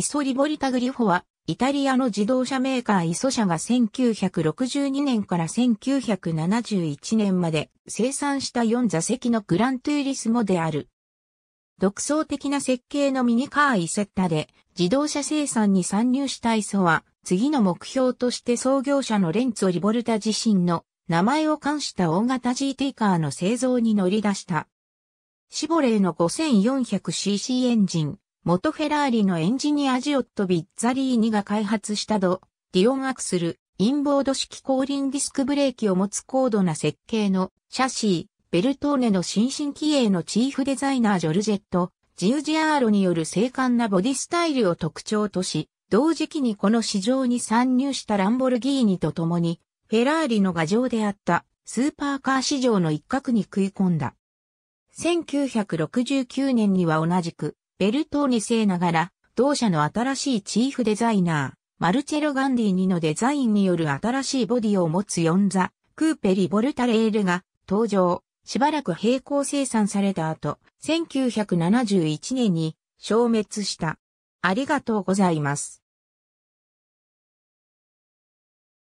イソリボリタグリフォは、イタリアの自動車メーカーイソ社が1962年から1971年まで生産した4座席のグラントゥーリスモである。独創的な設計のミニカーイセッタで自動車生産に参入したイソは次の目標として創業者のレンツォ・リボルタ自身の名前を冠した大型 GT カーの製造に乗り出した。シボレーの 5400cc エンジン、元フェラーリのエンジニアジオット・ビッツァリーニが開発したド、ディオンアクスル、インボード式後輪ディスクブレーキを持つ高度な設計のシャシー、ベルトーネの新進気鋭のチーフデザイナージョルジェット、ジウジアーロによる精悍なボディスタイルを特徴とし、同時期にこの市場に参入したランボルギーニと共に、フェラーリの牙城であったスーパーカー市場の一角に食い込んだ。1969年には同じくベルトーニ生ながら、同社の新しいチーフデザイナー、マルチェロ・ガンディーニのデザインによる新しいボディを持つ4座、クーペリボルタレールが登場、しばらく並行生産された後、1971年に消滅した。ありがとうございます。